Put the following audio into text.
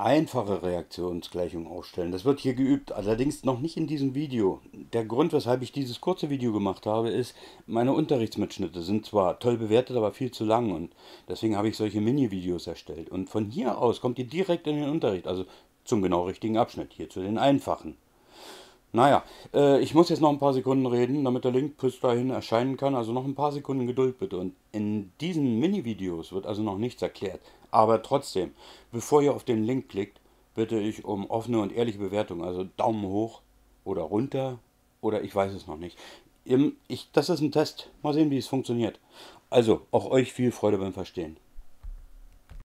einfache Reaktionsgleichung aufstellen. Das wird hier geübt, allerdings noch nicht in diesem Video. Der Grund, weshalb ich dieses kurze Video gemacht habe, ist, meine Unterrichtsmitschnitte sind zwar toll bewertet, aber viel zu lang und deswegen habe ich solche Mini-Videos erstellt. Und von hier aus kommt ihr direkt in den Unterricht, also zum genau richtigen Abschnitt, hier zu den einfachen. Naja, äh, ich muss jetzt noch ein paar Sekunden reden, damit der Link bis dahin erscheinen kann. Also noch ein paar Sekunden Geduld bitte. Und in diesen Mini-Videos wird also noch nichts erklärt. Aber trotzdem, bevor ihr auf den Link klickt, bitte ich um offene und ehrliche Bewertung. Also Daumen hoch oder runter oder ich weiß es noch nicht. Ich, das ist ein Test. Mal sehen, wie es funktioniert. Also, auch euch viel Freude beim Verstehen.